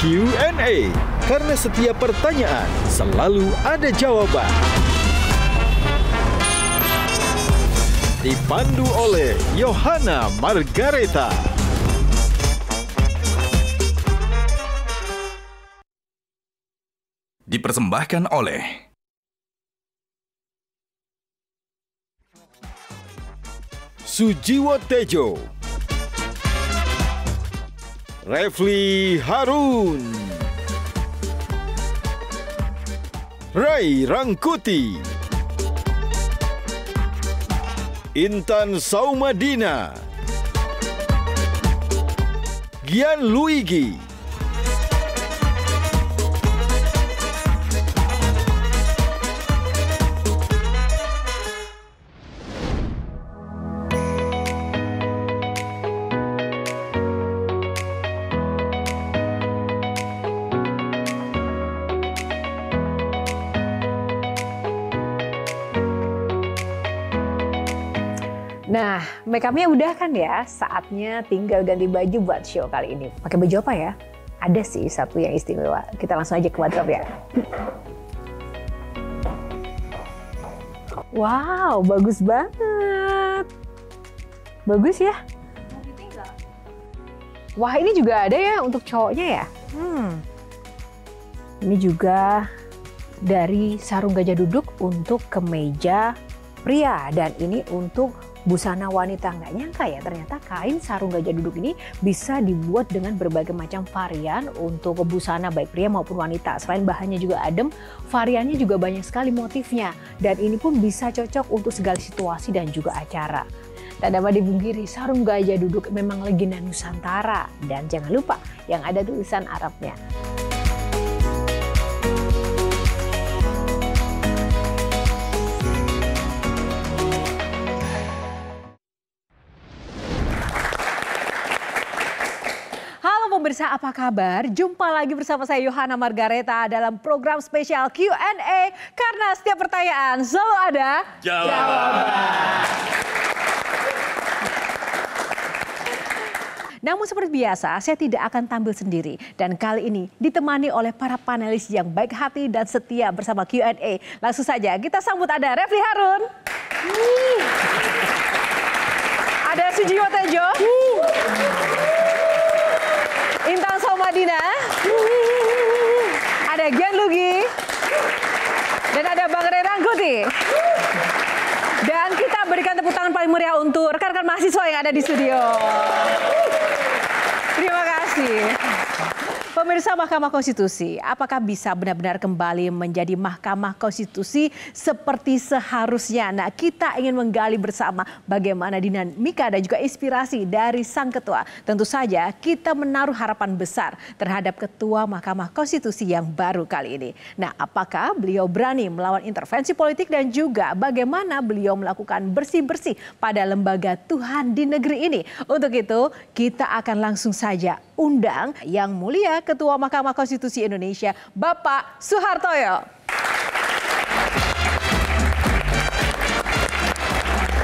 Q&A karena setiap pertanyaan selalu ada jawaban. Dipandu oleh Yohana Margareta. Dipersembahkan oleh Sujiwo Tejo Refli Harun Ray Rangkuti Intan Saumadina Gian Luigi makeupnya udah kan ya, saatnya tinggal ganti baju buat show kali ini. Pakai baju apa ya? Ada sih satu yang istimewa. Kita langsung aja ke wardrobe ya. Wow, bagus banget. Bagus ya? Wah, ini juga ada ya untuk cowoknya ya? Hmm. Ini juga dari sarung gajah duduk untuk kemeja pria dan ini untuk busana wanita. Nggak nyangka ya, ternyata kain sarung gajah duduk ini bisa dibuat dengan berbagai macam varian untuk busana baik pria maupun wanita. Selain bahannya juga adem, variannya juga banyak sekali motifnya. Dan ini pun bisa cocok untuk segala situasi dan juga acara. Tak dapat dibungkiri, sarung gajah duduk memang legenda Nusantara. Dan jangan lupa yang ada tulisan Arabnya. pemirsa apa kabar? Jumpa lagi bersama saya Yohana Margareta dalam program spesial Q&A karena setiap pertanyaan selalu ada jawaban. Namun seperti biasa, saya tidak akan tampil sendiri dan kali ini ditemani oleh para panelis yang baik hati dan setia bersama Q&A. Langsung saja kita sambut ada Refli Harun. Ada Sujiwo Tejo. Intan Somadina. Ada Gian Lugi. Dan ada Bang Renang Guti. Dan kita berikan tepuk tangan paling meriah untuk rekan-rekan mahasiswa yang ada di studio. Terima kasih. Pemirsa Mahkamah Konstitusi, apakah bisa benar-benar kembali menjadi Mahkamah Konstitusi seperti seharusnya? Nah, kita ingin menggali bersama bagaimana dinamika dan juga inspirasi dari sang ketua. Tentu saja kita menaruh harapan besar terhadap ketua Mahkamah Konstitusi yang baru kali ini. Nah, apakah beliau berani melawan intervensi politik dan juga bagaimana beliau melakukan bersih-bersih pada lembaga Tuhan di negeri ini? Untuk itu, kita akan langsung saja undang yang mulia Ketua Mahkamah Konstitusi Indonesia, Bapak Suhartoyo.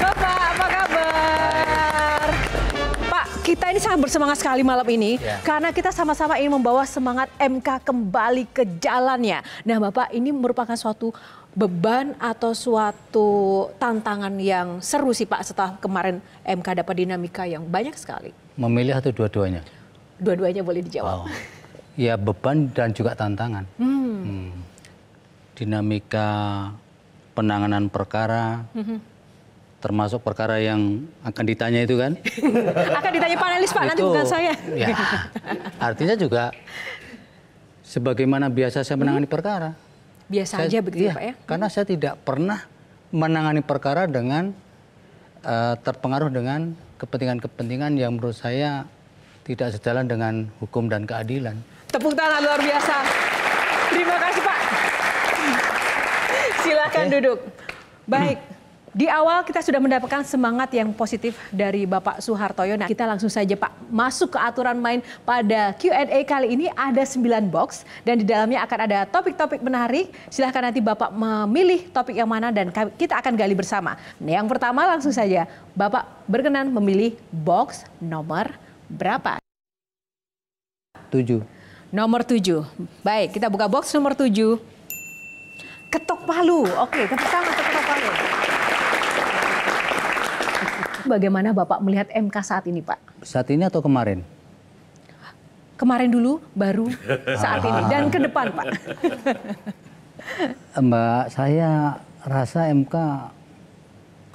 Bapak, apa kabar? Pak, kita ini sangat bersemangat sekali malam ini ya. karena kita sama-sama ingin membawa semangat MK kembali ke jalannya. Nah, Bapak, ini merupakan suatu beban atau suatu tantangan yang seru sih Pak setelah kemarin MK dapat dinamika yang banyak sekali? Memilih atau dua-duanya? Dua-duanya boleh dijawab. Wow ya beban dan juga tantangan. Hmm. Hmm. Dinamika penanganan perkara, hmm. termasuk perkara yang akan ditanya itu kan? akan ditanya panelis Pak, itu, nanti bukan saya. Ya, artinya juga sebagaimana biasa saya menangani hmm. perkara. Biasa saya, aja begitu ya, Pak ya? Karena saya tidak pernah menangani perkara dengan uh, terpengaruh dengan kepentingan-kepentingan yang menurut saya tidak sejalan dengan hukum dan keadilan. Tepuk tangan luar biasa. Terima kasih Pak. Silakan okay. duduk. Baik. Hmm. Di awal kita sudah mendapatkan semangat yang positif dari Bapak Soehartoyo. Nah, kita langsung saja Pak masuk ke aturan main pada Q&A kali ini ada 9 box dan di dalamnya akan ada topik-topik menarik. Silahkan nanti Bapak memilih topik yang mana dan kita akan gali bersama. Nah, yang pertama langsung saja Bapak berkenan memilih box nomor berapa? 7. Nomor tujuh. Baik, kita buka box nomor tujuh. Ketok palu. Oke, tepuk tangan ketok palu. Bagaimana Bapak melihat MK saat ini, Pak? Saat ini atau kemarin? Kemarin dulu, baru saat ini. Dan ke depan, Pak. Mbak, saya rasa MK,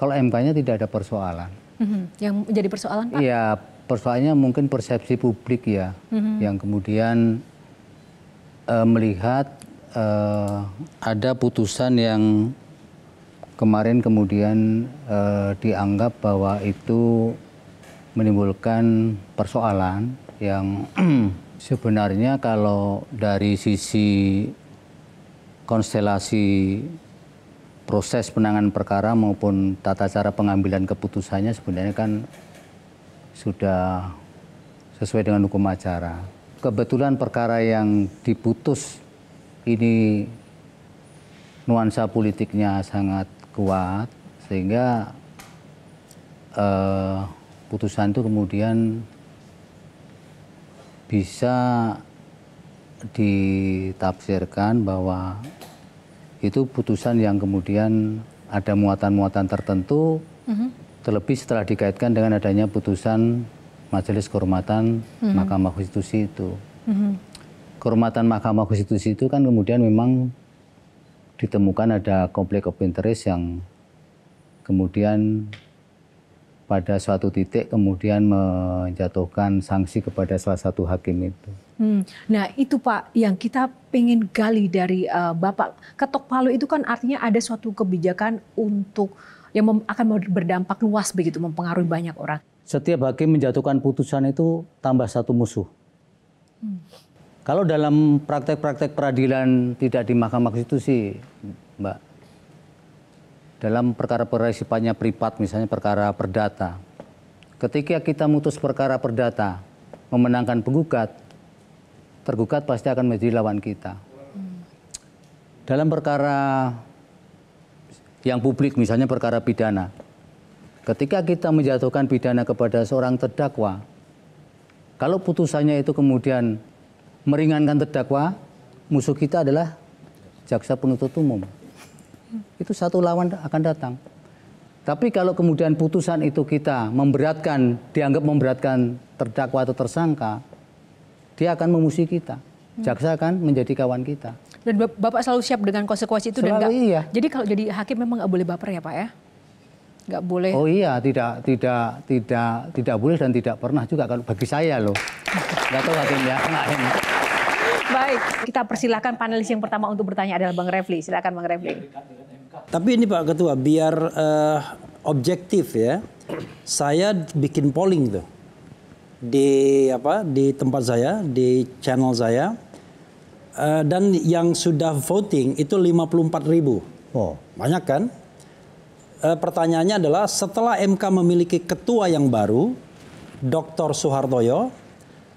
kalau MK-nya tidak ada persoalan. Mhm. Yang menjadi persoalan, Pak? Iya, persoalannya mungkin persepsi publik ya, mm-hmm. yang kemudian uh, melihat uh, ada putusan yang kemarin kemudian uh, dianggap bahwa itu menimbulkan persoalan yang sebenarnya kalau dari sisi konstelasi proses penanganan perkara maupun tata cara pengambilan keputusannya sebenarnya kan sudah sesuai dengan hukum acara. Kebetulan perkara yang diputus ini nuansa politiknya sangat kuat sehingga eh, putusan itu kemudian bisa ditafsirkan bahwa itu putusan yang kemudian ada muatan-muatan tertentu mm -hmm terlebih setelah dikaitkan dengan adanya putusan Majelis Kehormatan hmm Mahkamah Konstitusi itu. hmm Kehormatan Mahkamah Konstitusi itu kan kemudian memang ditemukan ada konflik of interest yang kemudian pada suatu titik kemudian menjatuhkan sanksi kepada salah satu hakim itu. Hmm. Nah itu Pak yang kita pengen gali dari uh, Bapak. Ketok palu itu kan artinya ada suatu kebijakan untuk yang akan berdampak luas begitu mempengaruhi banyak orang. Setiap hakim menjatuhkan putusan itu tambah satu musuh. Hmm. Kalau dalam praktek-praktek peradilan tidak di Mahkamah Konstitusi, Mbak, dalam perkara-perkara sifatnya privat, misalnya perkara perdata, ketika kita mutus perkara perdata, memenangkan penggugat, tergugat pasti akan menjadi lawan kita. Hmm. Dalam perkara yang publik misalnya perkara pidana. Ketika kita menjatuhkan pidana kepada seorang terdakwa, kalau putusannya itu kemudian meringankan terdakwa, musuh kita adalah jaksa penuntut umum. Itu satu lawan akan datang. Tapi kalau kemudian putusan itu kita memberatkan, dianggap memberatkan terdakwa atau tersangka, dia akan memusuhi kita. Jaksa akan menjadi kawan kita dan Bapak selalu siap dengan konsekuensi itu selalu dan gak, iya. Jadi kalau jadi hakim memang nggak boleh baper ya, Pak ya? Nggak boleh. Oh iya, tidak tidak tidak tidak boleh dan tidak pernah juga kalau bagi saya loh. Nggak tahu hakim ya. Baik, kita persilahkan panelis yang pertama untuk bertanya adalah Bang Refli. Silakan Bang Refli. Tapi ini Pak Ketua, biar uh, objektif ya. Saya bikin polling tuh di apa di tempat saya di channel saya Eh, dan yang sudah voting itu 54 ribu. Oh. Banyak kan? Uh, pertanyaannya adalah setelah MK memiliki ketua yang baru, Dr. Soehartoyo,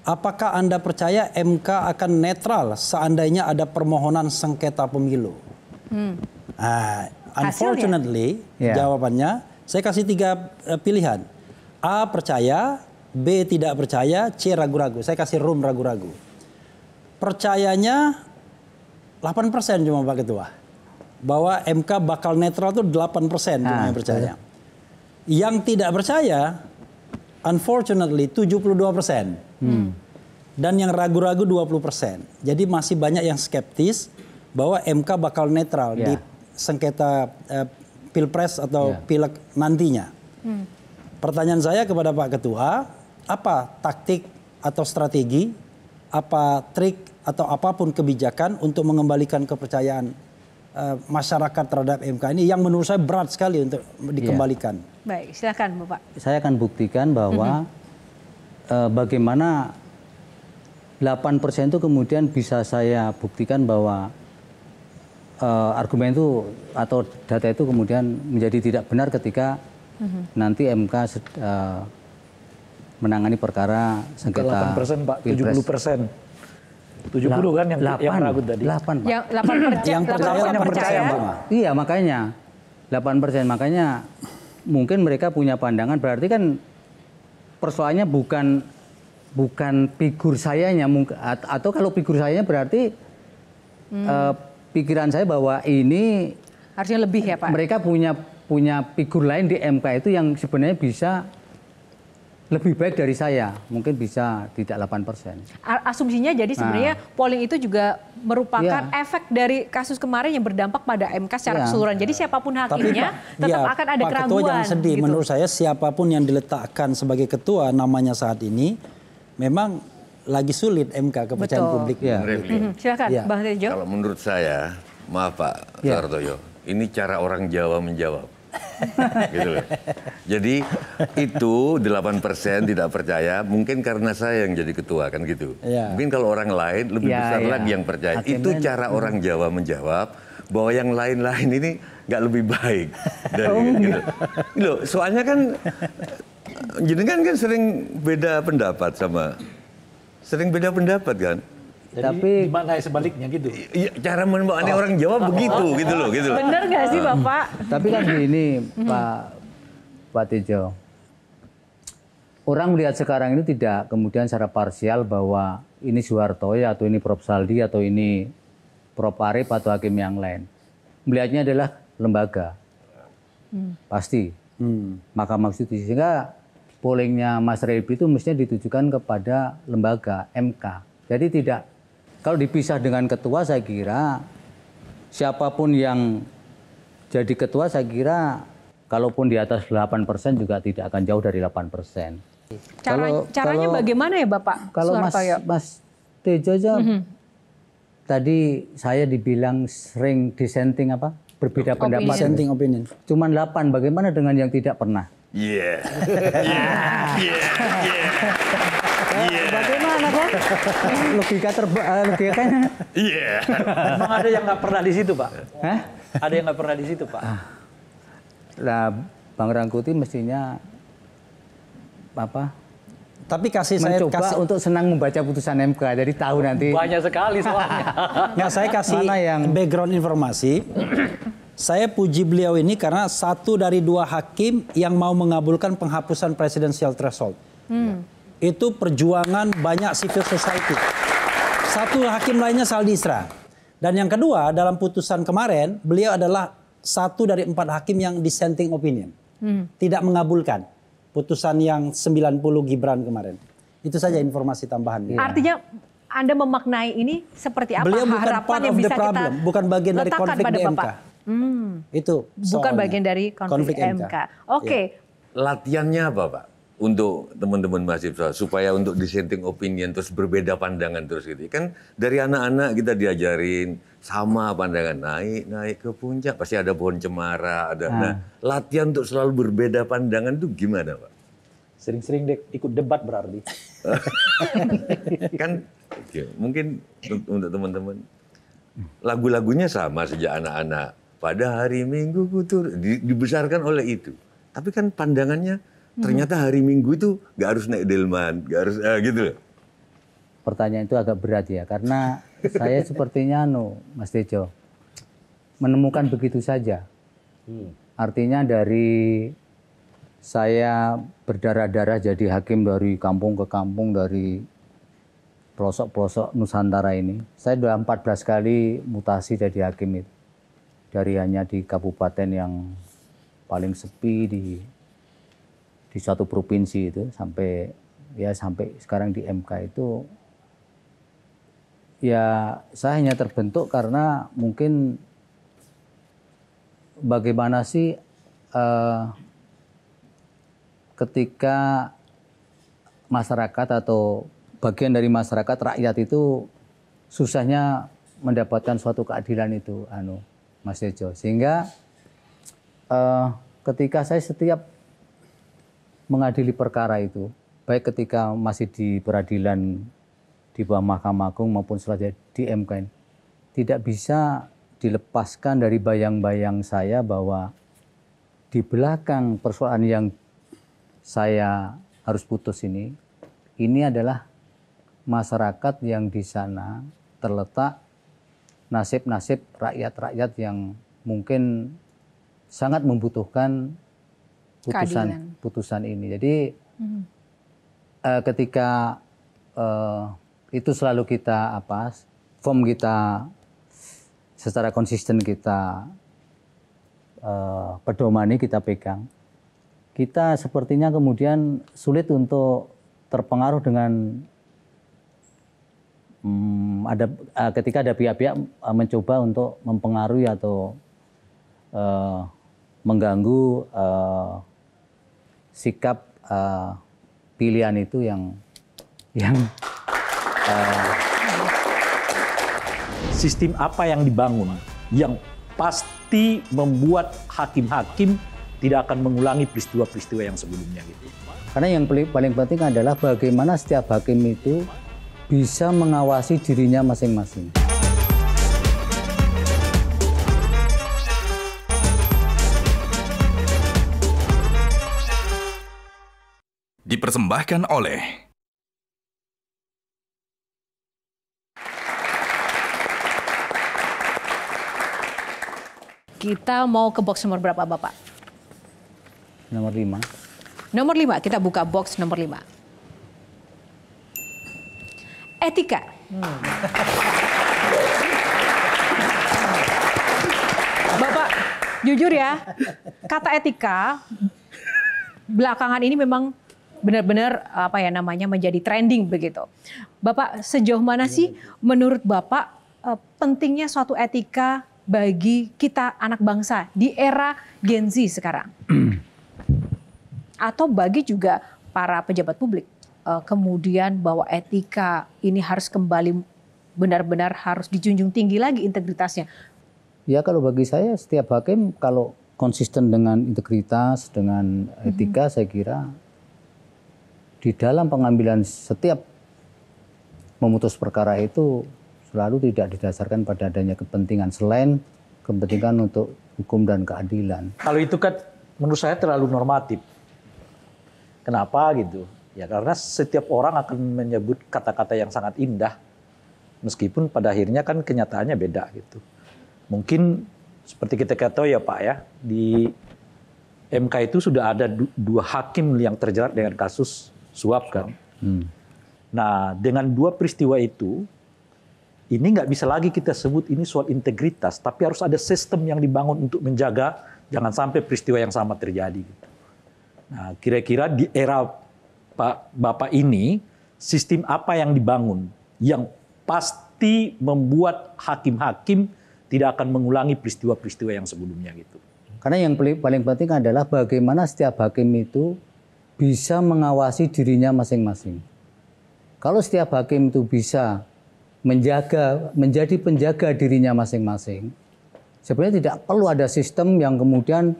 apakah Anda percaya MK akan netral seandainya ada permohonan sengketa pemilu? Hmm. Uh, unfortunately, yeah. jawabannya saya kasih tiga uh, pilihan. A percaya, B tidak percaya, C ragu-ragu. Saya kasih room ragu-ragu percayanya 8% cuma Pak Ketua. Bahwa MK bakal netral itu 8% cuma ah, yang percaya. Betul. Yang tidak percaya, unfortunately 72%. Hmm. Dan yang ragu-ragu 20%. Jadi masih banyak yang skeptis bahwa MK bakal netral yeah. di ya. sengketa eh, pilpres atau yeah. pileg nantinya. Hmm. Pertanyaan saya kepada Pak Ketua, apa taktik atau strategi, apa trik atau apapun kebijakan untuk mengembalikan kepercayaan uh, masyarakat terhadap MK ini yang menurut saya berat sekali untuk dikembalikan. Ya. Baik, silakan Bapak. Saya akan buktikan bahwa mm -hmm. uh, bagaimana 8% itu kemudian bisa saya buktikan bahwa uh, argumen itu atau data itu kemudian menjadi tidak benar ketika mm -hmm. nanti MK uh, menangani perkara sengketa 8 Pak, 70 persen. 70 kan yang, 8, yang ragu tadi. 8, Pak. Yang, 8 persen. yang percaya, yang percaya, percaya. Iya, makanya. 8 persen. Makanya mungkin mereka punya pandangan. Berarti kan persoalannya bukan bukan figur sayanya. Atau kalau figur sayanya berarti hmm. uh, pikiran saya bahwa ini... Harusnya lebih ya, Pak? Mereka punya punya figur lain di MK itu yang sebenarnya bisa lebih baik dari saya, mungkin bisa tidak 8 persen. Asumsinya jadi nah. sebenarnya nah, polling itu juga merupakan ya. efek dari kasus kemarin yang berdampak pada MK secara ya. keseluruhan. Jadi siapapun hakimnya tetap ya, akan ada Pak keraguan. Ketua jangan sedih. Gitu. Menurut saya siapapun yang diletakkan sebagai ketua namanya saat ini memang lagi sulit MK kepercayaan Betul. publik. Ya. Mm Silakan ya. Bang Tejo. Kalau menurut saya, maaf Pak ya. Sartoyo, ini cara orang Jawa menjawab. gitu loh. Jadi itu 8% tidak percaya mungkin karena saya yang jadi ketua kan gitu. Ya. Mungkin kalau orang lain lebih ya, besar ya. lagi yang percaya. Akhirnya, itu kan- cara hmm. orang Jawa menjawab bahwa yang lain-lain ini nggak lebih baik dari oh, gitu. Loh, soalnya kan jenengan kan sering beda pendapat sama sering beda pendapat kan? Jadi tapi gimana ya sebaliknya gitu? Iya, cara membawaannya oh. orang Jawa begitu oh. gitu loh, gitu loh. Bener gak sih ah. Bapak? tapi kan gini mm-hmm. Pak Pak Tejo, orang melihat sekarang ini tidak kemudian secara parsial bahwa ini Soeharto ya atau ini Prof Saldi atau ini Prof Arif atau hakim yang lain. Melihatnya adalah lembaga, hmm. pasti hmm. Mahkamah Konstitusi sehingga pollingnya Mas Rebi itu mestinya ditujukan kepada lembaga MK. Jadi tidak kalau dipisah dengan ketua saya kira siapapun yang jadi ketua saya kira kalaupun di atas 8% juga tidak akan jauh dari 8%. Cara, caranya kalau, bagaimana ya Bapak? Kalau Mas, Mas Tejo mm -hmm. tadi saya dibilang sering dissenting apa? Berbeda pendapat. Dissenting opinion. Cuman 8, bagaimana dengan yang tidak pernah? Yeah. yeah. yeah. yeah. Yeah. Bagaimana Pak? logika terba eh, logikanya. Kan? Iya. Yeah. Emang ada yang nggak pernah di situ Pak? Hah? Ada yang nggak pernah di situ Pak? Nah, Bang Rangkuti mestinya apa tapi kasih mencoba saya kasih untuk senang membaca putusan MK jadi tahu nanti banyak sekali soalnya nggak saya kasih Mana yang... background informasi saya puji beliau ini karena satu dari dua hakim yang mau mengabulkan penghapusan presidensial threshold hmm itu perjuangan banyak civil society. Satu hakim lainnya Saldi Isra. Dan yang kedua dalam putusan kemarin beliau adalah satu dari empat hakim yang dissenting opinion. Hmm. Tidak mengabulkan putusan yang 90 Gibran kemarin. Itu saja informasi tambahan. Ya. Artinya anda memaknai ini seperti apa Beliau bukan harapan part yang of bisa the problem, kita bukan bagian dari konflik pada di Bapak. MK. Hmm. Itu bukan bagian dari konflik, konflik MK. MK. Oke. Okay. Ya. Latihannya apa, Pak? untuk teman-teman mahasiswa supaya untuk dissenting opinion terus berbeda pandangan terus gitu kan dari anak-anak kita diajarin sama pandangan naik naik ke puncak pasti ada pohon cemara ada nah, nah latihan untuk selalu berbeda pandangan itu gimana pak sering-sering dek ikut debat berarti kan okay, mungkin untuk teman-teman lagu-lagunya sama sejak anak-anak pada hari minggu kutur dibesarkan oleh itu tapi kan pandangannya Hmm. Ternyata hari Minggu itu nggak harus naik delman, nggak harus eh, gitu loh. Pertanyaan itu agak berat ya, karena saya sepertinya no, anu, Mas Tejo, menemukan begitu saja. Hmm. Artinya dari saya berdarah-darah jadi hakim dari kampung ke kampung, dari pelosok-pelosok Nusantara ini. Saya sudah 14 kali mutasi jadi hakim itu. Dari hanya di kabupaten yang paling sepi, di di suatu provinsi itu sampai ya sampai sekarang di MK itu ya saya hanya terbentuk karena mungkin bagaimana sih uh, ketika masyarakat atau bagian dari masyarakat rakyat itu susahnya mendapatkan suatu keadilan itu anu Mas Ejo sehingga uh, ketika saya setiap mengadili perkara itu, baik ketika masih di peradilan di bawah Mahkamah Agung maupun setelah di MK, tidak bisa dilepaskan dari bayang-bayang saya bahwa di belakang persoalan yang saya harus putus ini, ini adalah masyarakat yang di sana terletak nasib-nasib rakyat-rakyat yang mungkin sangat membutuhkan putusan putusan ini. Jadi hmm. uh, ketika uh, itu selalu kita apa form kita secara konsisten kita uh, eh, pedomani kita pegang kita sepertinya kemudian sulit untuk terpengaruh dengan hmm, ada uh, ketika ada pihak-pihak mencoba untuk mempengaruhi atau uh, mengganggu uh, sikap uh, pilihan itu yang yang uh, sistem apa yang dibangun yang pasti membuat hakim-hakim tidak akan mengulangi peristiwa-peristiwa yang sebelumnya gitu. Karena yang paling penting adalah bagaimana setiap hakim itu bisa mengawasi dirinya masing-masing. dipersembahkan oleh Kita mau ke box nomor berapa, Bapak? Nomor 5. Nomor 5, kita buka box nomor 5. Etika. Hmm. Bapak, jujur ya, kata etika belakangan ini memang benar-benar apa ya namanya menjadi trending begitu. Bapak sejauh mana iya, sih iya. menurut Bapak eh, pentingnya suatu etika bagi kita anak bangsa di era Gen Z sekarang? Atau bagi juga para pejabat publik eh, kemudian bahwa etika ini harus kembali benar-benar harus dijunjung tinggi lagi integritasnya. Ya kalau bagi saya setiap hakim kalau konsisten dengan integritas dengan mm-hmm. etika mm -hmm. saya kira di dalam pengambilan setiap memutus perkara itu selalu tidak didasarkan pada adanya kepentingan selain kepentingan untuk hukum dan keadilan. Kalau itu kan menurut saya terlalu normatif. Kenapa gitu? Ya karena setiap orang akan menyebut kata-kata yang sangat indah meskipun pada akhirnya kan kenyataannya beda gitu. Mungkin seperti kita ketahui ya Pak ya di MK itu sudah ada dua hakim yang terjerat dengan kasus suap Hmm. Nah dengan dua peristiwa itu ini nggak bisa lagi kita sebut ini soal integritas, tapi harus ada sistem yang dibangun untuk menjaga jangan sampai peristiwa yang sama terjadi. Gitu. Nah kira-kira di era Pak Bapak ini sistem apa yang dibangun yang pasti membuat hakim-hakim tidak akan mengulangi peristiwa-peristiwa yang sebelumnya gitu. Karena yang paling penting adalah bagaimana setiap hakim itu bisa mengawasi dirinya masing-masing. Kalau setiap hakim itu bisa menjaga menjadi penjaga dirinya masing-masing, sebenarnya tidak perlu ada sistem yang kemudian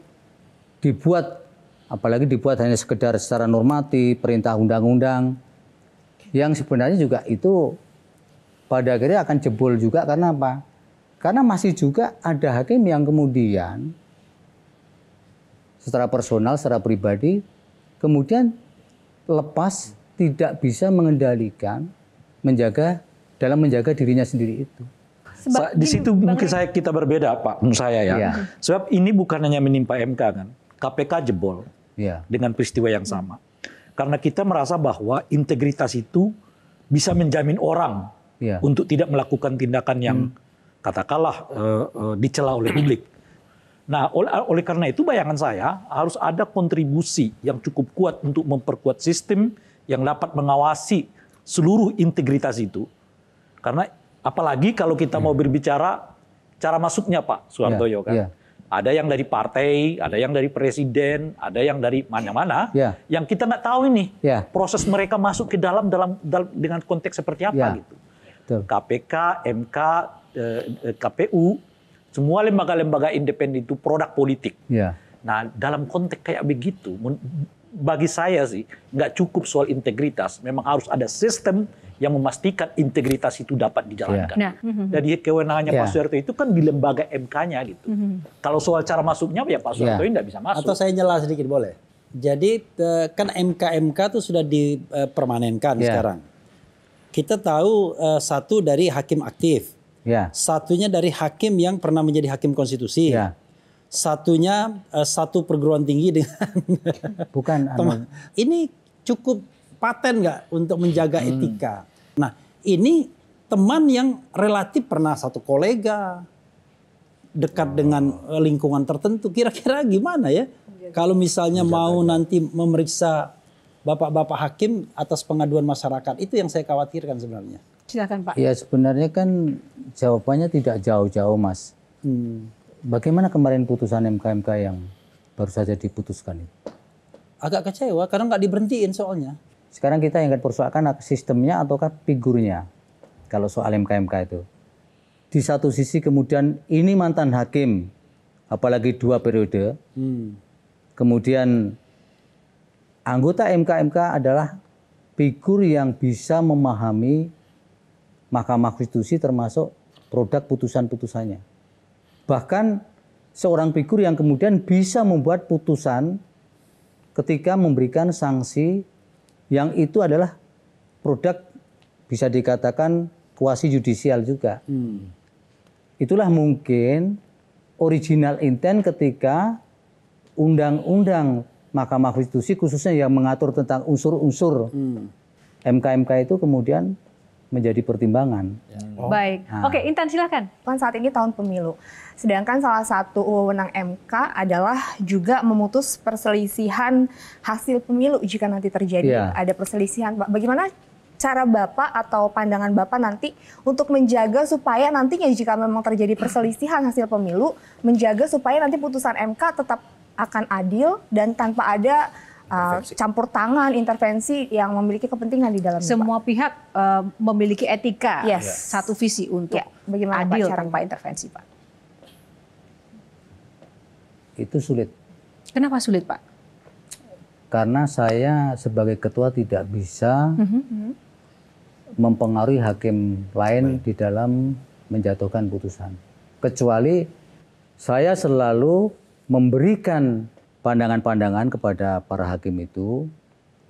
dibuat apalagi dibuat hanya sekedar secara normatif perintah undang-undang yang sebenarnya juga itu pada akhirnya akan jebol juga karena apa? Karena masih juga ada hakim yang kemudian secara personal, secara pribadi kemudian lepas tidak bisa mengendalikan menjaga dalam menjaga dirinya sendiri itu. Sebab di situ mungkin saya kita berbeda Pak menurut saya ya. ya. Sebab ini bukan hanya menimpa MK kan. KPK jebol ya. dengan peristiwa yang sama. Karena kita merasa bahwa integritas itu bisa menjamin orang ya. untuk tidak melakukan tindakan yang hmm. katakanlah uh, uh, dicela oleh publik. Nah, oleh, oleh karena itu bayangan saya harus ada kontribusi yang cukup kuat untuk memperkuat sistem yang dapat mengawasi seluruh integritas itu. Karena apalagi kalau kita hmm. mau berbicara cara masuknya Pak Suhartoyo yeah, kan. Yeah. Ada yang dari partai, ada yang dari presiden, ada yang dari mana-mana. Yeah. Yang kita nggak tahu ini yeah. proses mereka masuk ke dalam, dalam dalam dengan konteks seperti apa yeah. gitu. Betul. KPK, MK, eh, eh KPU semua lembaga-lembaga independen itu produk politik. Ya. Nah, dalam konteks kayak begitu, bagi saya sih nggak cukup soal integritas. Memang harus ada sistem yang memastikan integritas itu dapat dijalankan. Ya. Nah. Mhm. Jadi kewenangannya ya. Pak Soeharto itu kan di lembaga MK-nya gitu. Mhm. Kalau soal cara masuknya ya Pak Soeharto iya. ini nggak bisa masuk. Atau saya nyela sedikit boleh? Jadi eh, kan MK-MK itu sudah dipermanenkan eh, ya. sekarang. Kita tahu eh, satu dari hakim aktif Ya. Satunya dari hakim yang pernah menjadi hakim konstitusi. Ya. Satunya uh, satu perguruan tinggi dengan bukan teman. Anu. Ini cukup paten nggak untuk menjaga hmm. etika. Nah, ini teman yang relatif pernah satu kolega dekat oh. dengan eh, lingkungan tertentu. Kira-kira gimana ya? Iya. Kalau misalnya mau nanti memeriksa bapak-bapak hakim atas pengaduan masyarakat, itu yang saya khawatirkan sebenarnya. Silakan Pak. Ya sebenarnya kan jawabannya tidak jauh-jauh Mas. Hmm. Bagaimana kemarin putusan MKMK yang baru saja diputuskan itu? Agak kecewa karena nggak diberhentiin soalnya. Sekarang kita yang akan persoalkan sistemnya ataukah figurnya kalau soal MKMK itu. Di satu sisi kemudian ini mantan hakim apalagi dua periode. Hmm. Kemudian anggota MKMK adalah figur yang bisa memahami Mahkamah Konstitusi termasuk produk putusan-putusannya. Bahkan seorang figur yang kemudian bisa membuat putusan ketika memberikan sanksi yang itu adalah produk bisa dikatakan kuasi judicial juga. Hmm. Itulah mungkin original intent ketika undang-undang Mahkamah Konstitusi khususnya yang mengatur tentang unsur-unsur MKMK mk itu kemudian menjadi pertimbangan. Ya. Oh. Baik, nah. oke Intan silahkan. Kan saat ini tahun pemilu, sedangkan salah satu wewenang MK adalah juga memutus perselisihan hasil pemilu jika nanti terjadi ya. ada perselisihan. Bagaimana cara Bapak atau pandangan Bapak nanti untuk menjaga supaya nantinya jika memang terjadi perselisihan hasil pemilu, menjaga supaya nanti putusan MK tetap akan adil dan tanpa ada uh, campur tangan, intervensi yang memiliki kepentingan di dalam Semua Pak. pihak uh, memiliki etika, yes. satu visi untuk ya, bagaimana adil Pak, tanpa intervensi, Pak. Itu sulit. Kenapa sulit, Pak? Karena saya sebagai ketua tidak bisa mm -hmm. mempengaruhi hakim lain Baik. di dalam menjatuhkan putusan. Kecuali saya selalu memberikan pandangan-pandangan kepada para hakim itu,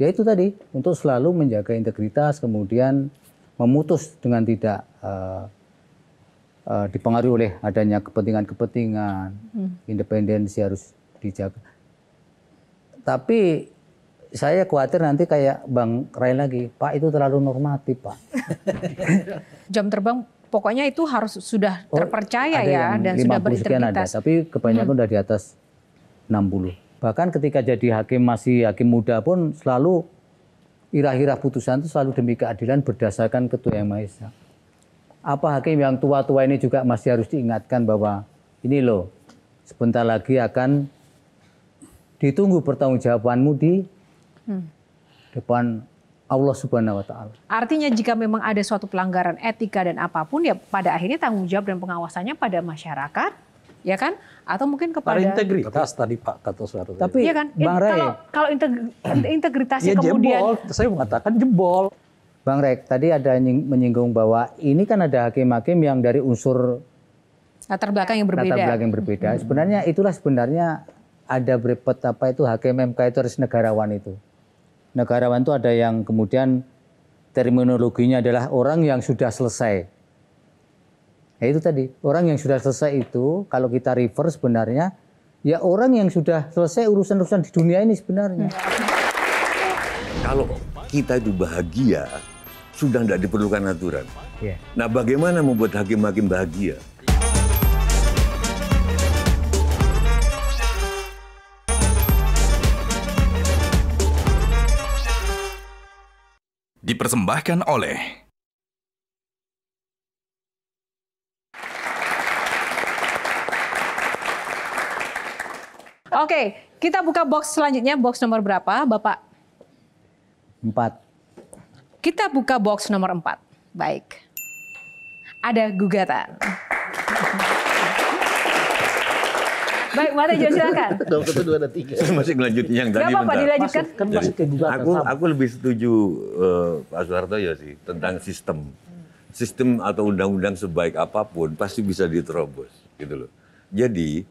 ya itu tadi untuk selalu menjaga integritas, kemudian memutus dengan tidak uh, uh, dipengaruhi oleh adanya kepentingan-kepentingan, hmm. independensi harus dijaga. Tapi saya khawatir nanti kayak Bang Ray lagi, Pak itu terlalu normatif Pak. Jam terbang pokoknya itu harus sudah oh, terpercaya oh, ya dan sudah berintegritas. Ada, tapi kebanyakan hmm. udah di atas 60. Bahkan ketika jadi hakim masih hakim muda pun selalu ira-ira putusan itu selalu demi keadilan berdasarkan ketua yang maha esa. Apa hakim yang tua-tua ini juga masih harus diingatkan bahwa ini loh sebentar lagi akan ditunggu pertanggungjawabanmu di hmm. depan Allah Subhanahu wa taala. Artinya jika memang ada suatu pelanggaran etika dan apapun ya pada akhirnya tanggung jawab dan pengawasannya pada masyarakat ya kan? Atau mungkin kepada Karena integritas tadi Pak Kato Suharto. Tapi ya kan? Bang Rek, kalau kalau integr integritasnya ya, kemudian jebol, saya mengatakan jebol. Bang Rek, tadi ada menyinggung bahwa ini kan ada hakim-hakim yang dari unsur latar belakang yang berbeda. Latar belakang yang berbeda. Hmm. Sebenarnya itulah sebenarnya ada berpet apa itu hakim MK itu harus negarawan itu. Negarawan itu ada yang kemudian terminologinya adalah orang yang sudah selesai Ya itu tadi, orang yang sudah selesai itu, kalau kita refer sebenarnya, ya orang yang sudah selesai urusan-urusan di dunia ini sebenarnya. Kalau kita itu bahagia, sudah tidak diperlukan aturan. Yeah. Nah bagaimana membuat hakim-hakim bahagia? Dipersembahkan oleh Oke, kita buka box selanjutnya. Box nomor berapa, Bapak? Empat. Kita buka box nomor empat. Baik. Ada gugatan. Baik, Mata Jo silakan. Dua satu dua dan tiga. Masih melanjutkan yang tadi. Gak apa-apa dilanjutkan. Kan masih gugatan. Aku aku lebih setuju uh, Pak ya sih tentang sistem. Sistem atau undang-undang sebaik apapun pasti bisa diterobos gitu loh. Jadi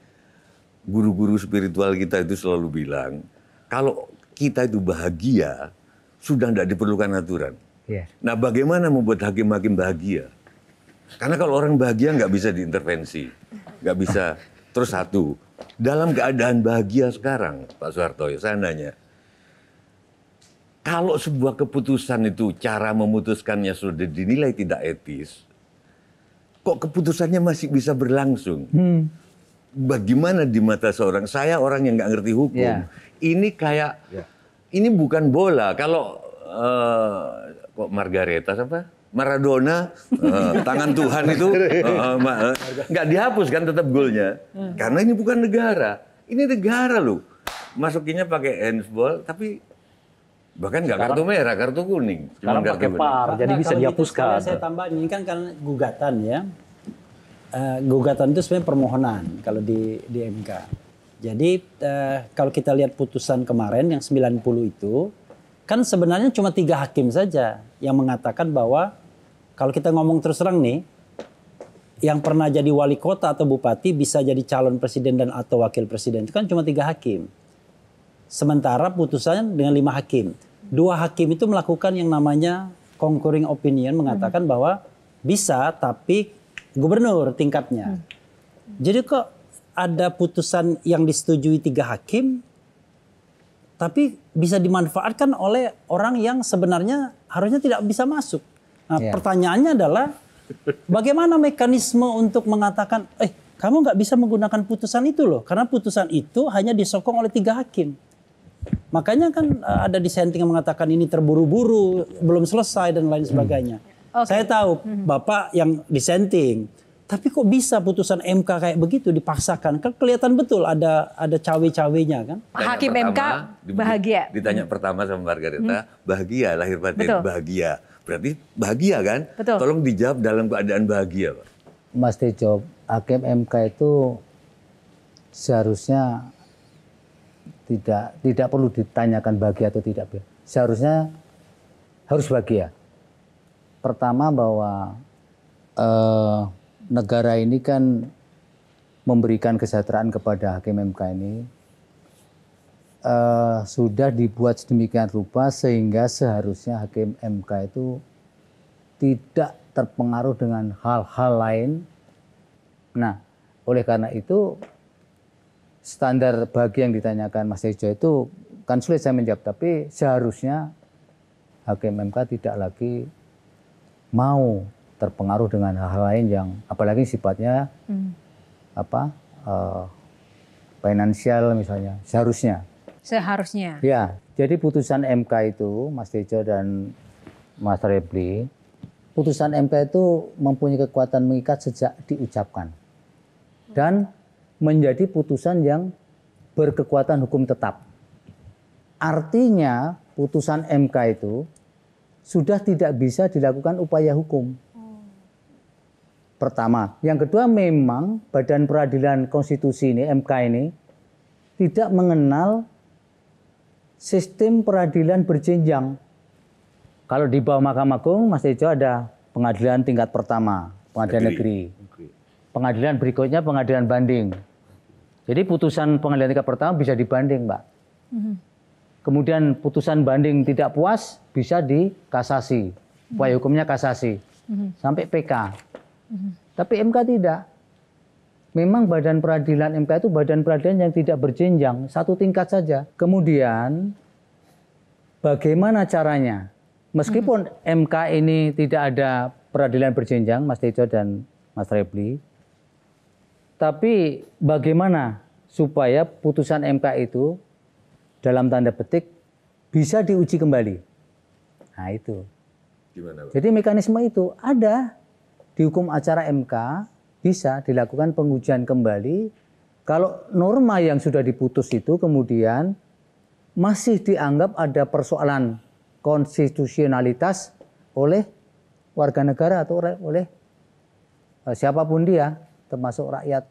guru-guru spiritual kita itu selalu bilang, kalau kita itu bahagia, sudah tidak diperlukan aturan. Yeah. Nah bagaimana membuat hakim-hakim bahagia? Karena kalau orang bahagia nggak bisa diintervensi, nggak bisa. Terus satu, dalam keadaan bahagia sekarang, Pak Soeharto. Ya, saya nanya, kalau sebuah keputusan itu cara memutuskannya sudah dinilai tidak etis, kok keputusannya masih bisa berlangsung? Hmm bagaimana di mata seorang saya orang yang nggak ngerti hukum yeah. ini kayak yeah. ini bukan bola kalau uh, kok Margareta apa Maradona uh, tangan Tuhan itu uh, uh, nggak dihapus kan tetap golnya hmm. karena ini bukan negara ini negara loh masukinya pakai handball tapi bahkan nggak kartu merah kartu kuning cuma kartu pakai par jadi nah, bisa gitu dihapuskan saya, saya tambah ini kan karena gugatan ya uh, gugatan itu sebenarnya permohonan kalau di di MK. Jadi uh, kalau kita lihat putusan kemarin yang 90 itu kan sebenarnya cuma tiga hakim saja yang mengatakan bahwa kalau kita ngomong terus terang nih yang pernah jadi wali kota atau bupati bisa jadi calon presiden dan atau wakil presiden itu kan cuma tiga hakim. Sementara putusannya dengan lima hakim. Dua hakim itu melakukan yang namanya concurring opinion mengatakan hmm. bahwa bisa tapi gubernur tingkatnya. Hmm. Jadi kok ada putusan yang disetujui tiga hakim, tapi bisa dimanfaatkan oleh orang yang sebenarnya harusnya tidak bisa masuk. Nah, yeah. pertanyaannya adalah bagaimana mekanisme untuk mengatakan, eh kamu nggak bisa menggunakan putusan itu loh, karena putusan itu hanya disokong oleh tiga hakim. Makanya kan eh, ada dissenting yang mengatakan ini terburu-buru, belum selesai dan lain sebagainya. Hmm. Okay. Saya tahu mhm. Bapak yang disenting. Tapi kok bisa putusan MK kayak begitu dipaksakan? Kan kelihatan betul ada ada cawe-cawenya kan. Tanya Hakim pertama, MK bahagia. Ditanya hmm. pertama sama Margareta, hmm. bahagia lahir batin, betul. bahagia. Berarti bahagia kan? Betul. Tolong dijawab dalam keadaan bahagia, Mas Tejo, Hakim MK itu seharusnya tidak tidak perlu ditanyakan bahagia atau tidak. Seharusnya harus bahagia pertama bahwa eh, negara ini kan memberikan kesejahteraan kepada hakim MK ini eh, sudah dibuat sedemikian rupa sehingga seharusnya hakim MK itu tidak terpengaruh dengan hal-hal lain. Nah, oleh karena itu standar bagi yang ditanyakan Mas Ejo itu kan sulit saya menjawab, tapi seharusnya Hakim MK tidak lagi mau terpengaruh dengan hal-hal lain yang apalagi sifatnya hmm. apa uh, eh, finansial misalnya seharusnya seharusnya ya jadi putusan MK itu Mas Tejo dan Mas Rebli putusan MK itu mempunyai kekuatan mengikat sejak diucapkan dan menjadi putusan yang berkekuatan hukum tetap artinya putusan MK itu sudah tidak bisa dilakukan upaya hukum. Pertama, yang kedua memang Badan Peradilan Konstitusi ini MK ini tidak mengenal sistem peradilan berjenjang. Kalau di bawah Mahkamah Agung Mas Tejo ada pengadilan tingkat pertama, pengadilan negeri. negeri. Pengadilan berikutnya pengadilan banding. Jadi putusan pengadilan tingkat pertama bisa dibanding, Mbak. Mm -hmm kemudian putusan banding tidak puas bisa dikasasi. Upaya hukumnya kasasi. Sampai PK. Tapi MK tidak. Memang badan peradilan MK itu badan peradilan yang tidak berjenjang, satu tingkat saja. Kemudian bagaimana caranya? Meskipun MK ini tidak ada peradilan berjenjang, Mas Tejo dan Mas Rebli, tapi bagaimana supaya putusan MK itu dalam tanda petik bisa diuji kembali. Nah itu. Gimana? Pak? Jadi mekanisme itu ada di hukum acara MK bisa dilakukan pengujian kembali kalau norma yang sudah diputus itu kemudian masih dianggap ada persoalan konstitusionalitas oleh warga negara atau oleh e, siapapun dia termasuk rakyat.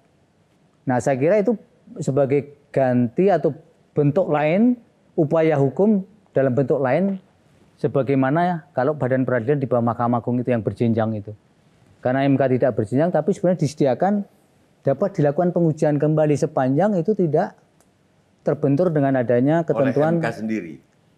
Nah, saya kira itu sebagai ganti atau bentuk lain, upaya hukum dalam bentuk lain sebagaimana ya, kalau badan peradilan di bawah Mahkamah Agung itu yang berjenjang itu. Karena MK tidak berjenjang tapi sebenarnya disediakan dapat dilakukan pengujian kembali sepanjang itu tidak terbentur dengan adanya ketentuan oleh MK sendiri.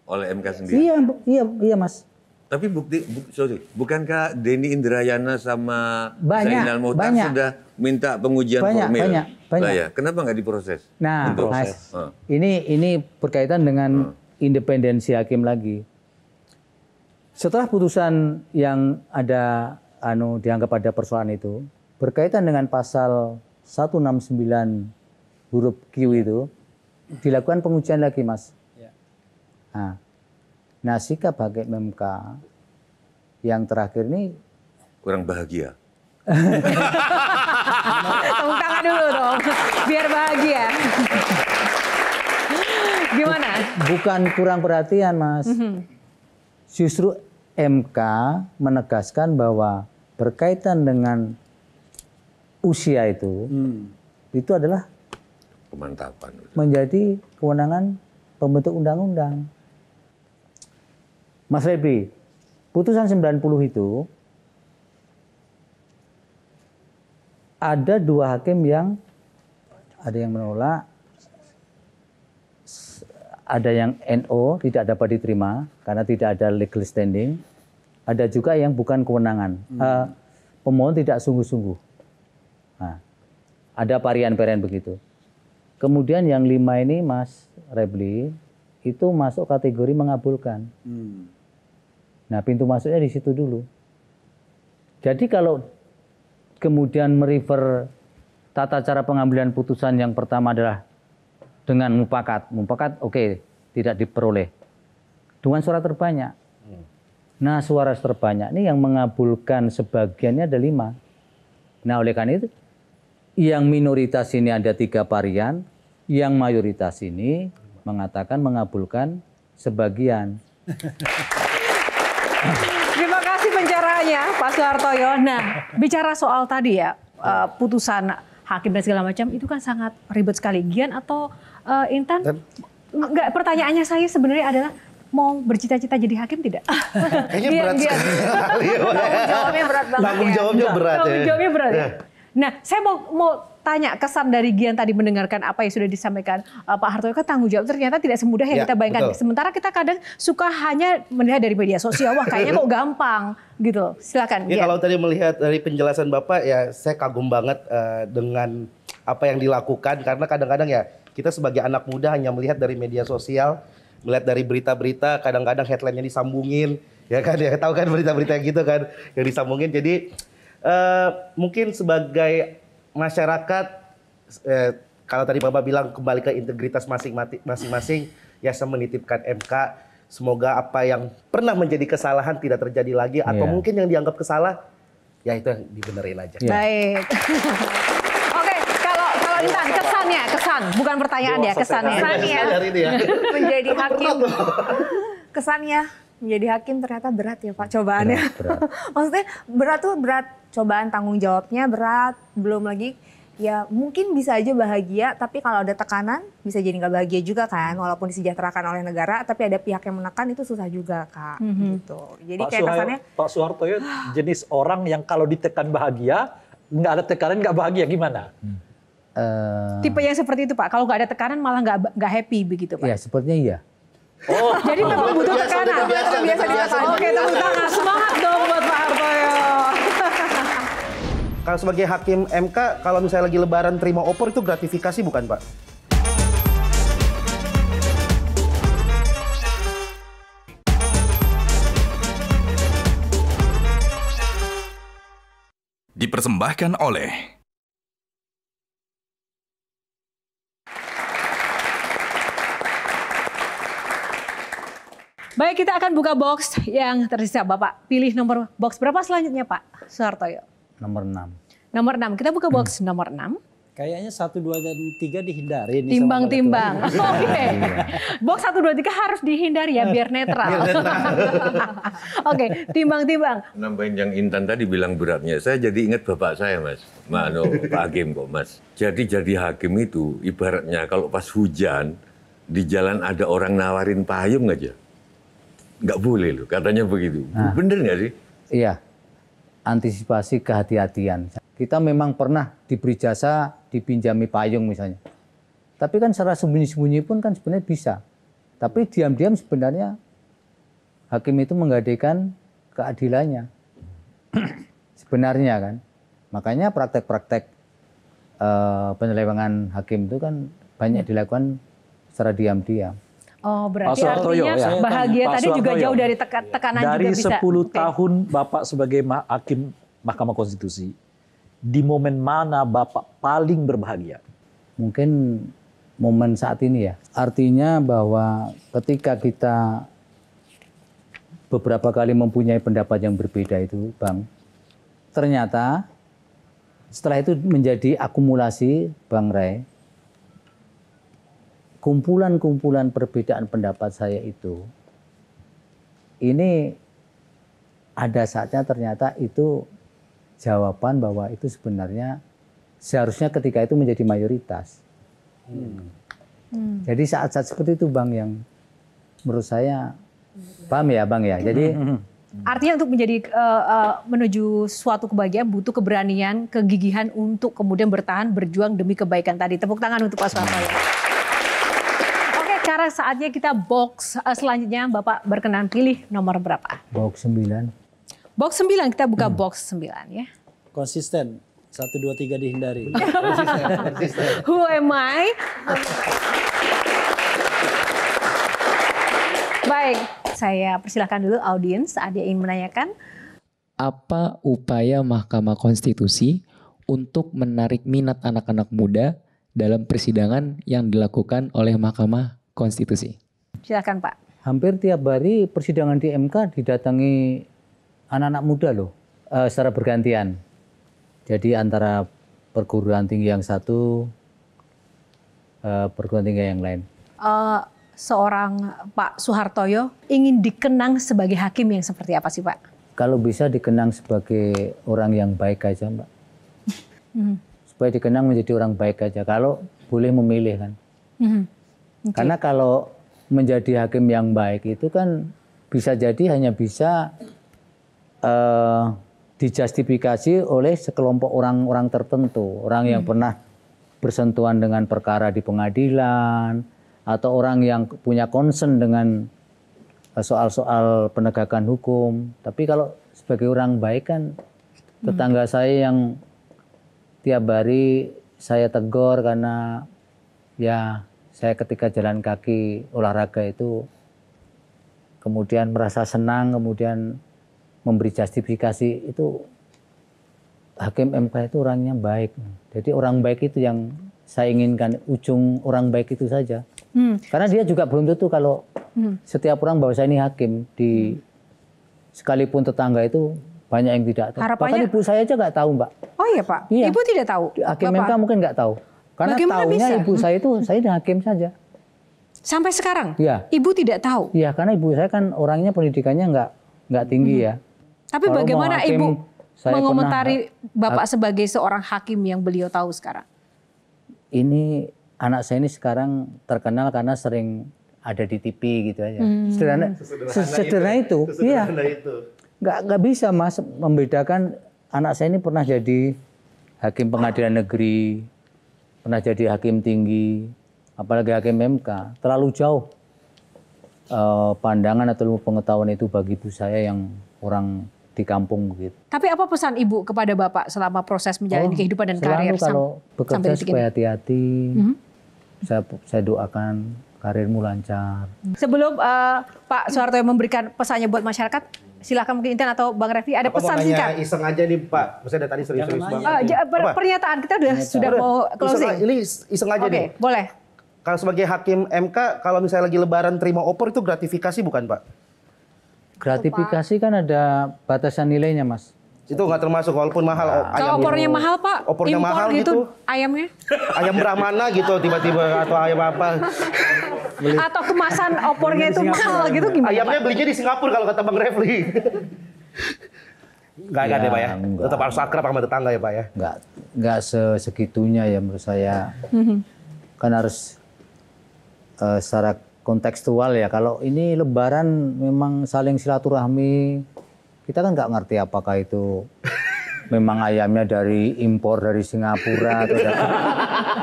Oleh MK sendiri. Iya, iya, iya Mas. Tapi bukti, bu, sorry, bukankah Denny Indrayana sama banyak, Zainal Mohtar banyak. sudah minta pengujian banyak, formil? Banyak, banyak. Nah, ya. Kenapa nggak diproses? Nah, Untuk Mas, uh. ini ini berkaitan dengan uh. independensi hakim lagi. Setelah putusan yang ada anu dianggap ada persoalan itu berkaitan dengan pasal 169 huruf Q itu dilakukan pengujian lagi, Mas. Ya. Nah, Nah sikap hakim MK yang terakhir ini kurang bahagia. Tepuk tangan dulu dong, biar bahagia. Gimana? Bukan kurang perhatian mas, mm -hmm. justru MK menegaskan bahwa berkaitan dengan usia itu, hmm. itu adalah pemantapan Menjadi kewenangan pembentuk undang-undang. Mas Rebi, putusan 90 itu ada dua hakim yang ada yang menolak, ada yang NO tidak dapat diterima karena tidak ada legal standing, ada juga yang bukan kewenangan, hmm. uh, pemohon tidak sungguh-sungguh. Nah, ada varian-varian begitu. Kemudian yang lima ini Mas Rebli itu masuk kategori mengabulkan. Hmm Nah, pintu masuknya di situ dulu. Jadi kalau kemudian merefer tata cara pengambilan putusan yang pertama adalah dengan mupakat. Mupakat oke, okay, tidak diperoleh. Dengan suara terbanyak. Hmm. Nah, suara terbanyak ini yang mengabulkan sebagiannya ada lima. Nah, oleh karena itu, yang minoritas ini ada tiga varian, yang mayoritas ini mengatakan mengabulkan sebagian. Terima kasih pencerahannya Pak Soehartoyo. Nah, bicara soal tadi ya eh, putusan hakim dan segala macam itu kan sangat ribet sekali. Gian atau uh, Intan, enggak pertanyaannya saya sebenarnya adalah mau bercita-cita jadi hakim tidak? Kayaknya dia, berat dia. sekali. Tanggung jawabnya berat banget. Tanggung ya. jawabnya ya. berat. Tanggung jawabnya berat ya. ya. Nah, saya mau mau tanya kesan dari Gian tadi mendengarkan apa yang sudah disampaikan uh, Pak Harto kan tanggung jawab ternyata tidak semudah yang ya, kita bayangkan. Betul. Sementara kita kadang suka hanya melihat dari media sosial, wah kayaknya kok gampang gitu. Silakan. Ya kalau tadi melihat dari penjelasan Bapak ya saya kagum banget uh, dengan apa yang dilakukan karena kadang-kadang ya kita sebagai anak muda hanya melihat dari media sosial, melihat dari berita-berita, kadang-kadang headline-nya disambungin, ya kan ya tahu kan berita-berita gitu kan yang disambungin. Jadi uh, mungkin sebagai masyarakat eh, kalau tadi Bapak bilang kembali ke integritas masing-masing, ya saya menitipkan MK semoga apa yang pernah menjadi kesalahan tidak terjadi lagi atau yeah. mungkin yang dianggap kesalah ya itu dibenerin aja. Yeah. Baik. Oke, kalau kalau Intan kesannya, kesan, bukan pertanyaan ya, kesannya. Kesannya ya. kesannya. menjadi hakim. kesannya menjadi hakim ternyata berat ya Pak cobaannya. Berat, berat. Maksudnya berat tuh berat cobaan tanggung jawabnya berat, belum lagi ya mungkin bisa aja bahagia tapi kalau ada tekanan bisa jadi nggak bahagia juga kan walaupun disejahterakan oleh negara tapi ada pihak yang menekan itu susah juga kak mm -hmm. gitu jadi Pak kayak kesannya Pak Soeharto ya jenis orang yang kalau ditekan bahagia nggak ada tekanan nggak bahagia gimana hmm. uh, tipe yang seperti itu pak kalau nggak ada tekanan malah nggak nggak happy begitu pak ya sepertinya iya Oh. Jadi memang butuh tekanan. Biasa, biasa, biasa, Oke, tepuk tangan. Semangat dong buat Pak Hartoyo. Ya. Kalau sebagai hakim MK, kalau misalnya lagi lebaran terima opor itu gratifikasi bukan Pak? Dipersembahkan oleh Baik, kita akan buka box yang tersisa. Bapak pilih nomor box berapa selanjutnya, Pak Soehartoyo? Nomor 6. Nomor 6. Kita buka box hmm. nomor 6. Kayaknya 1, 2, dan 3 dihindari. Timbang-timbang. Oh, oke. Okay. Iya. Box 1, 2, 3 harus dihindari ya biar netral. Oke, okay. timbang-timbang. Nambahin yang Intan tadi bilang beratnya. Saya jadi ingat bapak saya mas. Mano, Pak Hakim kok mas. Jadi jadi hakim itu ibaratnya kalau pas hujan di jalan ada orang nawarin payung aja nggak boleh loh, katanya begitu. Nah, Bener nggak sih? Iya, antisipasi kehati-hatian. Kita memang pernah diberi jasa, dipinjami payung misalnya. Tapi kan secara sembunyi-sembunyi pun kan sebenarnya bisa. Tapi diam-diam sebenarnya hakim itu menggadaikan keadilannya. sebenarnya kan. Makanya praktek-praktek uh, penyelewengan hakim itu kan banyak dilakukan secara diam-diam. Oh, berarti Pak artinya artinya ya. bahagia Pak tadi juga jauh dari teka, tekanan dari juga bisa. Dari 10 okay. tahun Bapak sebagai hakim Mahkamah Konstitusi, di momen mana Bapak paling berbahagia? Mungkin momen saat ini ya. Artinya bahwa ketika kita beberapa kali mempunyai pendapat yang berbeda itu, Bang. Ternyata setelah itu menjadi akumulasi, Bang Ray, kumpulan-kumpulan perbedaan pendapat saya itu ini ada saatnya ternyata itu jawaban bahwa itu sebenarnya seharusnya ketika itu menjadi mayoritas. Hmm. Hmm. Jadi saat-saat seperti itu Bang yang menurut saya paham ya Bang ya. Jadi hmm. artinya untuk menjadi uh, uh, menuju suatu kebahagiaan butuh keberanian, kegigihan untuk kemudian bertahan berjuang demi kebaikan tadi. Tepuk tangan untuk Pak Suwarto ya sekarang saatnya kita box eh, selanjutnya Bapak berkenan pilih nomor berapa? Box 9. Box 9 kita buka hmm. box 9 ya. Konsisten. Satu dua tiga dihindari. konsisten. Who am I? Baik, saya persilahkan dulu audiens saat dia ingin menanyakan. Apa upaya Mahkamah Konstitusi untuk menarik minat anak-anak muda dalam persidangan yang dilakukan oleh Mahkamah konstitusi. Silakan Pak. Hampir tiap hari persidangan di MK didatangi anak-anak muda loh uh, secara bergantian. Jadi antara perguruan tinggi yang satu, uh, perguruan tinggi yang lain. Uh, seorang Pak Soehartoyo ingin dikenang sebagai hakim yang seperti apa sih Pak? Kalau bisa dikenang sebagai orang yang baik aja Mbak. Hmm. Supaya dikenang menjadi orang baik aja. Kalau boleh memilih kan. Hmm. Karena kalau menjadi hakim yang baik itu kan bisa jadi hanya bisa uh, dijustifikasi oleh sekelompok orang-orang tertentu, orang yang hmm. pernah bersentuhan dengan perkara di pengadilan atau orang yang punya concern dengan eh, soal-soal penegakan hukum. Tapi kalau sebagai orang baik kan hmm. tetangga hmm. saya yang tiap hari saya tegur karena ya saya ketika jalan kaki olahraga itu kemudian merasa senang, kemudian memberi justifikasi itu hakim MK itu orangnya baik. Jadi orang baik itu yang saya inginkan ujung orang baik itu saja. Hmm. Karena dia juga belum tentu kalau hmm. setiap orang bahwa saya ini hakim di sekalipun tetangga itu banyak yang tidak tahu. Harapannya... Bahkan ibu saya aja nggak tahu, Mbak. Oh iya, Pak. Iya. Ibu tidak tahu. Hakim Bapak. MK mungkin nggak tahu. Karena Bagaimana tahunya bisa? ibu saya itu hmm. saya hakim saja. Sampai sekarang? Ya. Ibu tidak tahu? Iya, karena ibu saya kan orangnya pendidikannya nggak nggak tinggi hmm. ya. Tapi Kalau bagaimana hakim, ibu mengomentari pernah, bapak sebagai seorang hakim yang beliau tahu sekarang? Ini anak saya ini sekarang terkenal karena sering ada di TV gitu aja. Hmm. Sederhana, sederhana itu, ya? itu. iya. Nggak nggak bisa mas membedakan anak saya ini pernah jadi hakim pengadilan negeri, pernah jadi hakim tinggi, apalagi hakim MK, terlalu jauh eh, pandangan atau ilmu pengetahuan itu bagi ibu saya yang orang di kampung gitu. Tapi apa pesan ibu kepada bapak selama proses menjalani oh, kehidupan dan karir kalau sam- bekerja sampai supaya hati-hati. Mm-hmm. Saya saya doakan karirmu lancar. Sebelum uh, Pak Soeharto yang memberikan pesannya buat masyarakat, silakan mungkin Intan atau Bang Refli ada Apa pesan singkat. iseng aja nih Pak. Maksudnya tadi serius-serius banget. Uh, per Pernyataan kita udah sudah mau closing. Iseng, ini iseng aja okay, nih. Oke, boleh. Kalau sebagai hakim MK, kalau misalnya lagi lebaran terima opor itu gratifikasi bukan Pak? Gratifikasi kan ada batasan nilainya Mas. Itu nggak termasuk walaupun mahal nah, ayam. Kalau opornya mahal Pak, opornya mahal gitu, gitu ayamnya. Ayam Brahmana gitu tiba-tiba atau ayam apa. beli. Atau kemasan opornya itu mahal gitu gimana? Ayamnya belinya di Singapura kalau kata Bang Refli. Enggak ya, ada Pak ya? Enggak. Ya, Tetap harus akrab sama tetangga ya Pak ya? Enggak, enggak segitunya ya menurut saya. Mm-hmm. kan harus uh, secara kontekstual ya. Kalau ini lebaran memang saling silaturahmi. Kita kan nggak ngerti apakah itu memang ayamnya dari impor dari Singapura atau dari,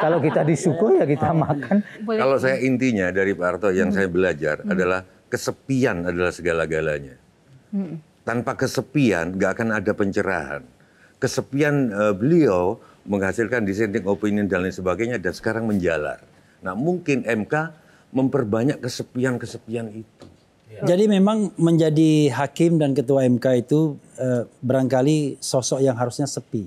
kalau kita disuguh ya kita oh. makan. Kalau saya intinya dari Pak Harto yang hmm. saya belajar hmm. adalah kesepian adalah segala-galanya. Hmm. Tanpa kesepian gak akan ada pencerahan. Kesepian uh, beliau menghasilkan dissenting opinion dan lain sebagainya dan sekarang menjalar. Nah mungkin MK memperbanyak kesepian-kesepian itu. Iya. Jadi memang menjadi hakim dan ketua MK itu eh, barangkali sosok yang harusnya sepi.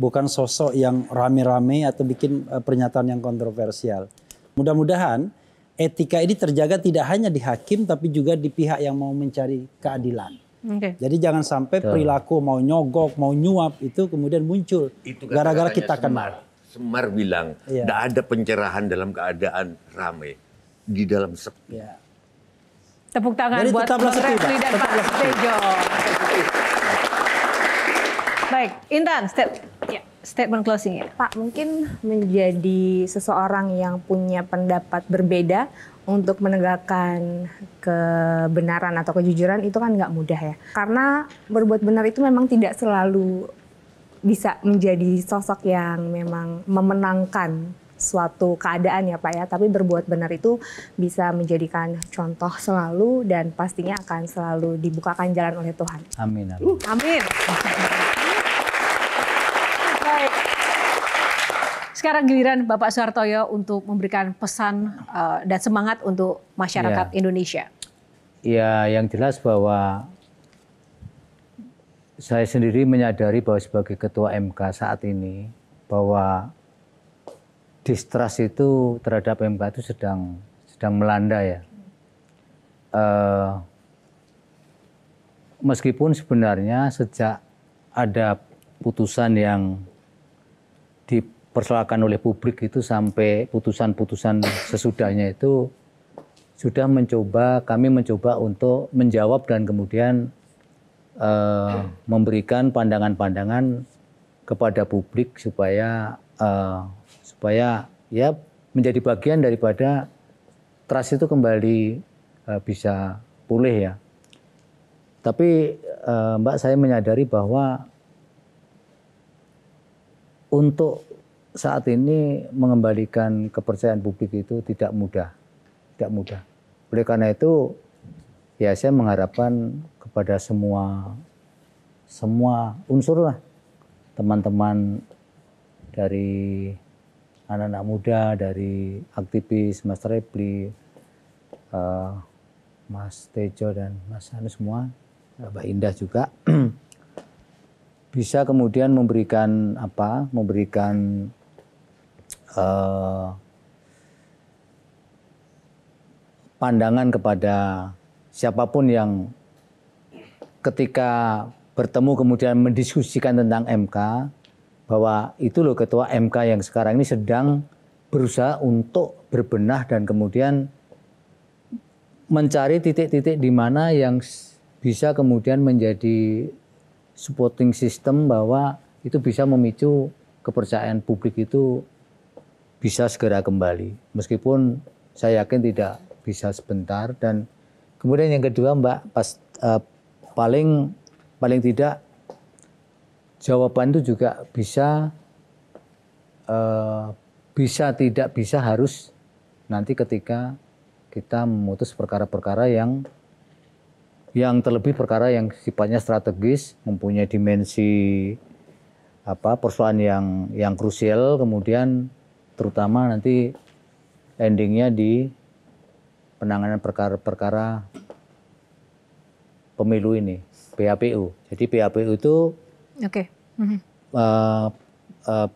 Bukan sosok yang rame-rame atau bikin eh, pernyataan yang kontroversial. Mudah-mudahan etika ini terjaga tidak hanya di hakim tapi juga di pihak yang mau mencari keadilan. Okay. Jadi jangan sampai perilaku mau nyogok, mau nyuap itu kemudian muncul gara-gara kita kenal. Semar, Semar bilang, tidak iya. yeah. ada pencerahan dalam keadaan ramai di dalam sepi. Yeah. Tepuk tangan Jadi buat Bang Refli Pak Tejo. Baik, Intan, step. Ya, statement closing ya. Pak, mungkin menjadi seseorang yang punya pendapat berbeda untuk menegakkan kebenaran atau kejujuran itu kan nggak mudah ya. Karena berbuat benar itu memang tidak selalu bisa menjadi sosok yang memang memenangkan suatu keadaan ya Pak ya, tapi berbuat benar itu bisa menjadikan contoh selalu dan pastinya akan selalu dibukakan jalan oleh Tuhan. Amin. Amin. Uh, amin. Baik. Sekarang giliran Bapak Soehartoyo untuk memberikan pesan uh, dan semangat untuk masyarakat ya. Indonesia. Ya, yang jelas bahwa saya sendiri menyadari bahwa sebagai ketua MK saat ini bahwa distrust itu terhadap MK itu sedang sedang melanda ya. Uh, meskipun sebenarnya sejak ada putusan yang dipersoalkan oleh publik itu sampai putusan-putusan sesudahnya itu sudah mencoba kami mencoba untuk menjawab dan kemudian uh, memberikan pandangan-pandangan kepada publik supaya uh, supaya ya menjadi bagian daripada trust itu kembali uh, bisa pulih ya. Tapi uh, Mbak saya menyadari bahwa untuk saat ini mengembalikan kepercayaan publik itu tidak mudah, tidak mudah. Oleh karena itu ya saya mengharapkan kepada semua semua unsur lah teman-teman dari anak-anak muda dari aktivis Mas Repli, uh, Mas Tejo dan Mas Anu semua, Mbak Indah juga bisa kemudian memberikan apa? Memberikan uh, pandangan kepada siapapun yang ketika bertemu kemudian mendiskusikan tentang MK bahwa itu loh ketua MK yang sekarang ini sedang berusaha untuk berbenah dan kemudian mencari titik-titik di mana yang bisa kemudian menjadi supporting system bahwa itu bisa memicu kepercayaan publik itu bisa segera kembali. Meskipun saya yakin tidak bisa sebentar dan kemudian yang kedua Mbak pas uh, paling paling tidak jawaban itu juga bisa uh, bisa tidak bisa harus nanti ketika kita memutus perkara-perkara yang yang terlebih perkara yang sifatnya strategis mempunyai dimensi apa persoalan yang yang krusial kemudian terutama nanti endingnya di penanganan perkara-perkara pemilu ini PHPU. Jadi PHPU itu Oke. Okay. Mm -hmm. uh, eh, uh, eh,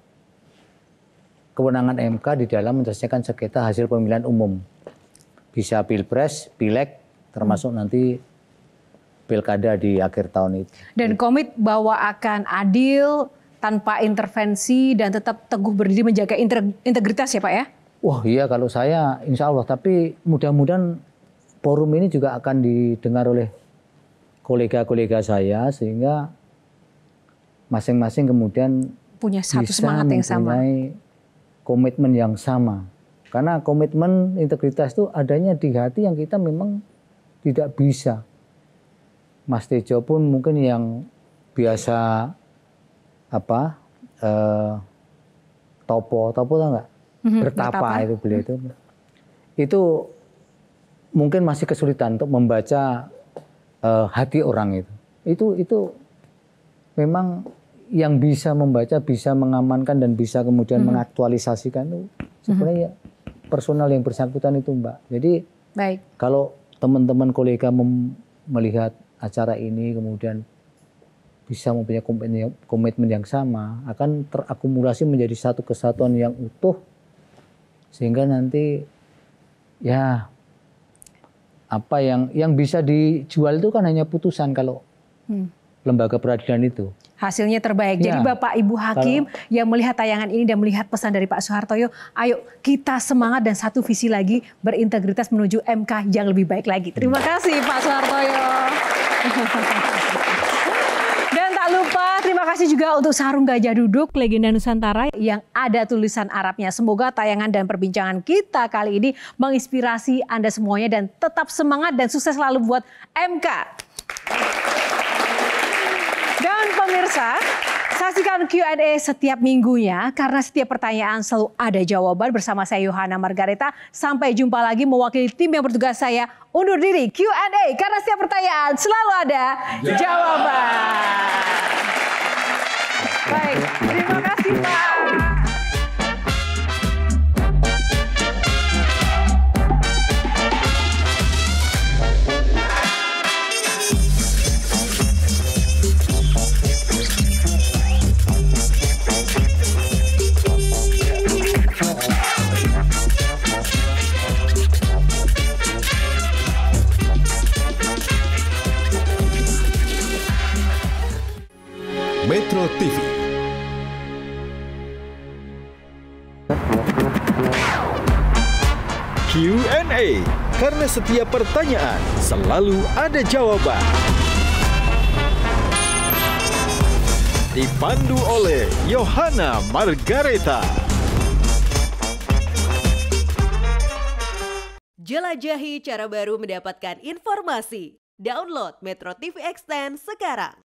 kewenangan MK di dalam menyelesaikan sengketa hasil pemilihan umum, bisa pilpres, pileg, termasuk mhm. nanti pilkada di akhir tahun itu. Dan komit bahwa akan adil tanpa intervensi dan tetap teguh berdiri menjaga integritas ya Pak ya? Wah iya kalau saya insya Allah tapi mudah-mudahan forum ini juga akan didengar oleh kolega-kolega saya sehingga masing-masing kemudian punya satu bisa semangat yang sama. komitmen yang sama. Karena komitmen integritas itu adanya di hati yang kita memang tidak bisa. Mas Tejo pun mungkin yang biasa apa eh, topo, topo tau nggak? Mm-hmm, bertapa, itu beliau itu. Itu mungkin masih kesulitan untuk membaca eh, hati orang itu. Itu itu memang yang bisa membaca, bisa mengamankan dan bisa kemudian hmm. mengaktualisasikan itu sebenarnya hmm. personal yang bersangkutan itu, Mbak. Jadi Baik. kalau teman-teman kolega melihat acara ini kemudian bisa mempunyai komitmen yang sama akan terakumulasi menjadi satu kesatuan yang utuh sehingga nanti ya apa yang yang bisa dijual itu kan hanya putusan kalau hmm. lembaga peradilan itu hasilnya terbaik. Ya. Jadi Bapak Ibu Hakim Kalau... yang melihat tayangan ini dan melihat pesan dari Pak Soehartoyo, ayo kita semangat dan satu visi lagi berintegritas menuju MK yang lebih baik lagi. Terima kasih Pak Soehartoyo. dan tak lupa terima kasih juga untuk sarung gajah duduk legenda Nusantara yang ada tulisan Arabnya. Semoga tayangan dan perbincangan kita kali ini menginspirasi Anda semuanya dan tetap semangat dan sukses selalu buat MK pemirsa, saksikan Q&A setiap minggunya karena setiap pertanyaan selalu ada jawaban bersama saya Yohana Margareta. Sampai jumpa lagi mewakili tim yang bertugas saya undur diri Q&A karena setiap pertanyaan selalu ada jawaban. Baik, terima kasih Pak. Q&A karena setiap pertanyaan selalu ada jawaban. Dipandu oleh Yohana Margareta. Jelajahi cara baru mendapatkan informasi. Download Metro TV Extend sekarang.